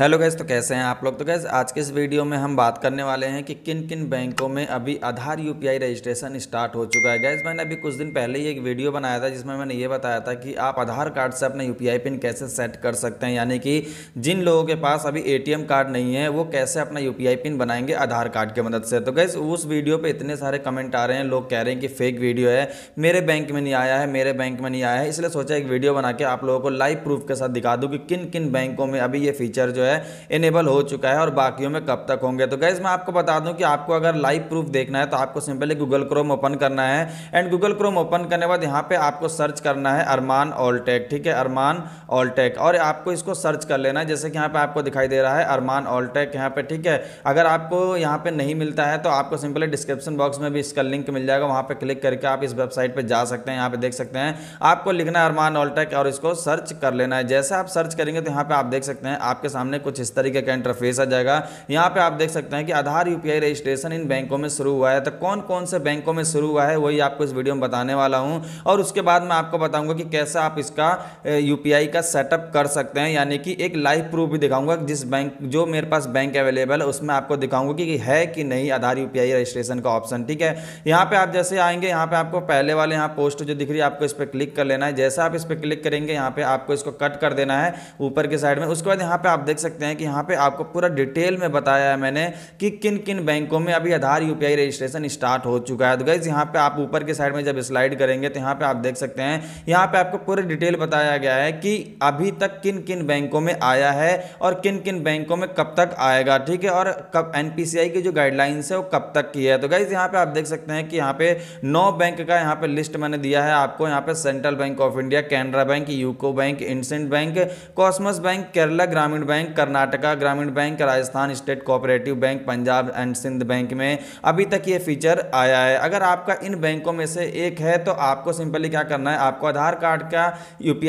hello guys तो कैसे हैं आप लोग तो गैस आज के इस वीडियो में हम बात करने वाले हैं कि किन किन बैंकों में अभी आधार यूपीआई रजिस्ट्रेशन स्टार्ट हो चुका है गैस मैंने अभी कुछ दिन पहले ही एक वीडियो बनाया था जिसमें मैंने ये बताया था कि आप आधार कार्ड से अपना यूपीआई पिन कैसे सेट कर सकते हैं यानी कि जिन लोगों के पास अभी ए कार्ड नहीं है वो कैसे अपना यू पिन बनाएंगे आधार कार्ड की मदद से तो गैस उस वीडियो पर इतने सारे कमेंट आ रहे हैं लोग कह रहे हैं कि फेक वीडियो है मेरे बैंक में नहीं आया है मेरे बैंक में नहीं आया है इसलिए सोचा एक वीडियो बना के आप लोगों को लाइव प्रूफ के साथ दिखा दूँ कि किन किन बैंकों में अभी ये फीचर जो है है इनेबल हो चुका है और बाकियों में कब तक होंगे तो गैस मैं आपको बता दूं कि आपको अगर लाइव प्रूफ देखना है तो आपको सिंपली गूगल क्रोम ओपन करना है एंड गूगल क्रोम ओपन करने के बाद यहाँ पे आपको सर्च करना है अरमान ऑलटेक ठीक है अरमान ऑलटेक और आपको इसको सर्च कर लेना है जैसे कि यहाँ पे आपको दिखाई दे रहा है अरमान ऑलटेक यहाँ पे ठीक है अगर आपको यहाँ पे नहीं मिलता है तो आपको सिंपली डिस्क्रिप्शन बॉक्स में भी इसका लिंक मिल जाएगा वहाँ पर क्लिक करके आप इस वेबसाइट पर जा सकते हैं यहाँ पे देख सकते हैं आपको लिखना है अरमान ऑलटेक और इसको सर्च कर लेना है जैसे आप सर्च करेंगे तो यहाँ पे आप देख सकते हैं आपके सामने सामने कुछ इस तरीके का इंटरफेस आ जाएगा यहाँ पे आप देख सकते हैं कि आधार यूपीआई रजिस्ट्रेशन इन बैंकों में शुरू हुआ है तो कौन कौन से बैंकों में शुरू हुआ है वही आपको इस वीडियो में बताने वाला हूँ और उसके बाद मैं आपको बताऊँगा कि कैसे आप इसका यू का सेटअप कर सकते हैं यानी कि एक लाइव प्रूफ भी दिखाऊंगा जिस बैंक जो मेरे पास बैंक अवेलेबल है उसमें आपको दिखाऊंगा कि है कि नहीं आधार यू रजिस्ट्रेशन का ऑप्शन ठीक है यहाँ पे आप जैसे आएंगे यहाँ पे आपको पहले वाले यहाँ पोस्ट जो दिख रही है आपको इस पर क्लिक कर लेना है जैसे आप इस पर क्लिक करेंगे यहाँ पे आपको इसको कट कर देना है ऊपर की साइड में उसके बाद यहाँ पे आप देख देख सकते हैं कि यहाँ पे आपको पूरा डिटेल में बताया है मैंने कि किन किन बैंकों में अभी आधार यूपीआई रजिस्ट्रेशन स्टार्ट हो चुका है तो गाइज यहाँ पे आप ऊपर के साइड में जब स्लाइड करेंगे तो यहाँ पे आप देख सकते हैं यहाँ पे आपको पूरी डिटेल बताया गया है कि अभी तक किन किन बैंकों में आया है और किन किन बैंकों में कब तक आएगा ठीक है और कब एन की जो गाइडलाइंस है वो कब तक की है तो गाइज यहाँ पे आप देख सकते हैं कि यहाँ पे नौ बैंक का यहाँ पे लिस्ट मैंने दिया है आपको यहाँ पे central bank of India Canara bank UCO bank इंसेंट bank Cosmos bank Kerala Gramin bank Karnataka Gramin bank Rajasthan state cooperative bank Punjab and Sindh bank में अभी तक ये फीचर आया है अगर आपका इन बैंकों में से एक है तो आपको सिंपली क्या करना है आपको आधार कार्ड का यू पी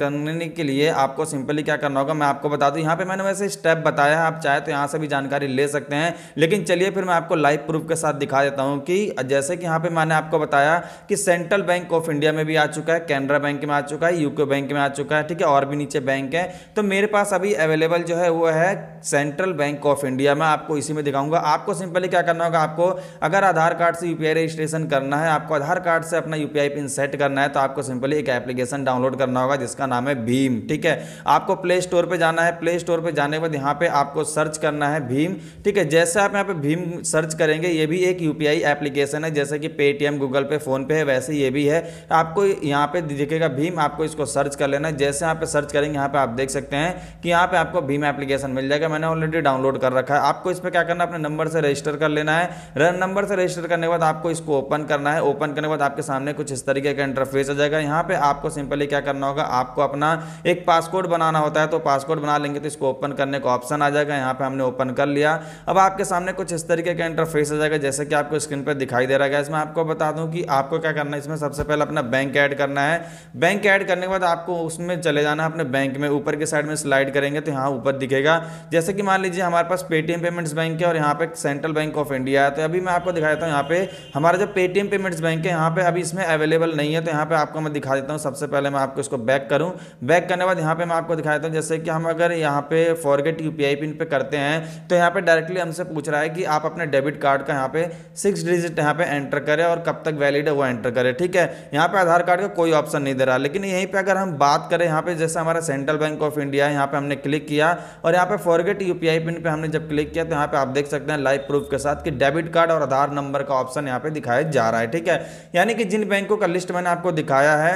करने के लिए आपको सिंपली क्या करना होगा मैं आपको बता दूँ यहाँ पर मैंने वैसे स्टेप बताया है आप चाहे तो यहाँ से भी जानकारी ले सकते हैं लेकिन चलिए फिर मैं आपको लाइव प्रूफ के साथ दिखा देता हूँ कि जैसे कि यहाँ पर मैंने आपको बताया कि सेंट्रल बैंक ऑफ इंडिया में भी आ चुका है कैनरा बैंक में आ चुका है यूको बैंक में आ चुका है ठीक है और भी नीचे बैंक है तो मेरे पास अभी अवेलेबल अवेलेबल जो है वो है सेंट्रल बैंक ऑफ इंडिया मैं आपको इसी में दिखाऊंगा आपको सिंपली क्या करना होगा आपको अगर आधार कार्ड से यूपीआई रजिस्ट्रेशन करना है आपको आधार कार्ड से अपना यूपीआई पिन सेट करना है तो आपको सिंपली एक एप्लीकेशन डाउनलोड करना होगा जिसका नाम है भीम ठीक है आपको प्ले स्टोर पर जाना है प्ले स्टोर पर जाने के बाद यहाँ पर आपको सर्च करना है भीम ठीक है जैसे आप यहाँ पर भीम सर्च करेंगे ये भी एक यू एप्लीकेशन है जैसे कि पेटीएम गूगल पे फ़ोनपे है वैसे ये भी है आपको यहाँ पे दिखेगा भीम आपको इसको सर्च कर लेना है जैसे यहाँ पे सर्च करेंगे यहाँ पे आप देख सकते हैं कि यहाँ पे आपको आपको भीम एप्लीकेशन मिल जाएगा मैंने ऑलरेडी डाउनलोड कर रखा है आपको इस पर क्या करना है अपने नंबर से रजिस्टर कर लेना है रन नंबर से रजिस्टर करने के बाद आपको इसको ओपन करना है ओपन करने के बाद आपके सामने कुछ इस तरीके का इंटरफेस आ जाएगा यहाँ पे आपको सिंपली क्या करना होगा आपको अपना एक पासकोड बनाना होता है तो पासकोड बना लेंगे तो इसको ओपन करने का ऑप्शन आ जाएगा यहाँ पर हमने ओपन कर लिया अब आपके सामने कुछ इस तरीके का इंटरफेस आ जाएगा जैसे कि आपको स्क्रीन पर दिखाई दे रहा है इसमें आपको बता दूँ कि आपको क्या करना है इसमें सबसे पहले अपना बैंक ऐड करना है बैंक ऐड करने के बाद आपको उसमें चले जाना है अपने बैंक में ऊपर के साइड में स्लाइड करेंगे तो यहाँ यहाँ ऊपर दिखेगा जैसे कि मान लीजिए हमारे पास पेटीएम पेमेंट्स बैंक है और यहाँ पे सेंट्रल बैंक ऑफ इंडिया है तो अभी मैं आपको दिखा देता हूँ यहाँ पे हमारा जो पेटीएम पेमेंट्स बैंक है यहाँ पे अभी इसमें अवेलेबल नहीं है तो यहाँ पे आपको मैं दिखा देता हूँ सबसे पहले मैं आपको इसको बैक करूँ बैक करने बाद यहाँ पे मैं आपको दिखा देता हूँ जैसे कि हम अगर यहाँ पे फॉरगेट यू पिन पे करते हैं तो यहाँ पे डायरेक्टली हमसे पूछ रहा है कि आप अपने डेबिट कार्ड का यहाँ पे सिक्स डिजिट यहाँ पे एंटर करें और कब तक वैलिड है वो एंटर करें ठीक है यहाँ पे आधार कार्ड का कोई ऑप्शन नहीं दे रहा लेकिन यहीं पर अगर हम बात करें यहाँ पे जैसे हमारा सेंट्रल बैंक ऑफ इंडिया है यहाँ पे हमने क्लिक किया किया और यहाँ पे फॉरगेट यूपीआई पिन पे हमने जब क्लिक किया तो यहाँ पे आप देख सकते हैं लाइव प्रूफ के साथ कि डेबिट कार्ड और आधार नंबर का ऑप्शन यहाँ पे दिखाया जा रहा है ठीक है यानी कि जिन बैंकों का लिस्ट मैंने आपको दिखाया है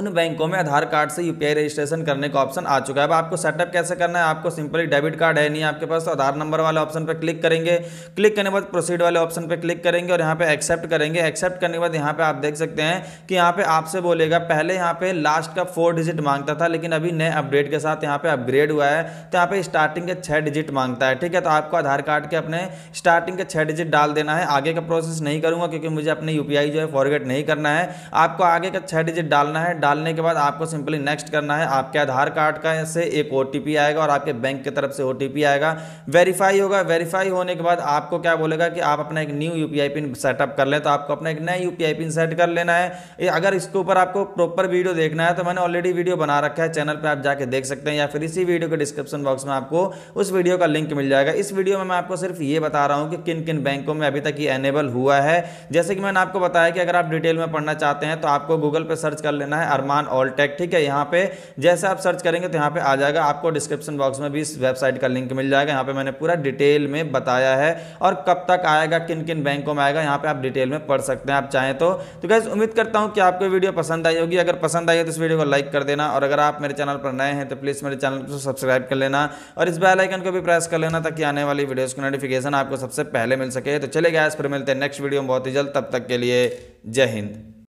उन बैंकों में आधार कार्ड से यू रजिस्ट्रेशन करने का ऑप्शन आ चुका है अब आपको सेटअप कैसे करना है आपको सिंपली डेबिट कार्ड है नहीं आपके पास तो आधार नंबर वाले ऑप्शन पर क्लिक करेंगे क्लिक करने के बाद प्रोसीड वाले ऑप्शन पर क्लिक करेंगे और यहाँ पे एक्सेप्ट करेंगे एक्सेप्ट करने के बाद यहाँ पे आप देख सकते हैं कि यहाँ पे आपसे बोलेगा पहले यहाँ पे लास्ट का फोर डिजिट मांगता था लेकिन अभी नए अपडेट के साथ यहाँ पे अपग्रेड हुआ है तो यहाँ पे स्टार्टिंग के छः डिजिट मांगता है ठीक है तो आपको आधार कार्ड के अपने स्टार्टिंग के छः डिजिट डाल देना है आगे का प्रोसेस नहीं करूँगा क्योंकि मुझे अपने यू जो है फॉरगेट नहीं करना है आपको आगे का छः डिजिट डालना है डालने के बाद आपको सिंपली नेक्स्ट करना है आपके आधार कार्ड का से एक ओ आएगा और आपके बैंक की तरफ से ओ आएगा वेरीफाई होगा वेरीफाई होने के बाद आपको क्या बोलेगा कि आप अपना एक न्यू यू पिन सेटअप कर लें तो आपको अपना एक नया यू पिन सेट कर लेना है अगर इसके ऊपर आपको प्रॉपर वीडियो देखना है तो मैंने ऑलरेडी वीडियो बना रखा है चैनल पर आप जाके देख सकते हैं या फिर इसी वीडियो के डिस्क्रिप्शन बॉक्स में आपको उस वीडियो का लिंक मिल जाएगा इस वीडियो में मैं आपको सिर्फ ये बता रहा हूँ कि किन किन बैंकों में अभी तक ये एनेबल हुआ है जैसे कि मैंने आपको बताया कि अगर आप डिटेल में पढ़ना चाहते हैं तो आपको गूगल पर सर्च कर लेना है अरमान ऑलटेक ठीक है यहाँ पे जैसे आप सर्च करेंगे तो यहाँ पे आ जाएगा आपको डिस्क्रिप्शन बॉक्स में भी इस वेबसाइट का लिंक मिल जाएगा यहाँ पे मैंने पूरा डिटेल में बताया है और कब तक आएगा किन किन बैंकों में आएगा यहाँ पे आप डिटेल में पढ़ सकते हैं आप चाहें तो तो गैस उम्मीद करता हूँ कि आपको वीडियो पसंद आई होगी अगर पसंद आई हो तो इस वीडियो को लाइक कर देना और अगर आप मेरे चैनल पर नए हैं तो प्लीज़ मेरे चैनल को सब्सक्राइब कर लेना और इस बेलाइकन को भी प्रेस कर लेना ताकि आने वाली वीडियोज़ की नोटिफिकेशन आपको सबसे पहले मिल सके तो चले गए फिर मिलते हैं नेक्स्ट वीडियो में बहुत ही जल्द तब तक के लिए जय हिंद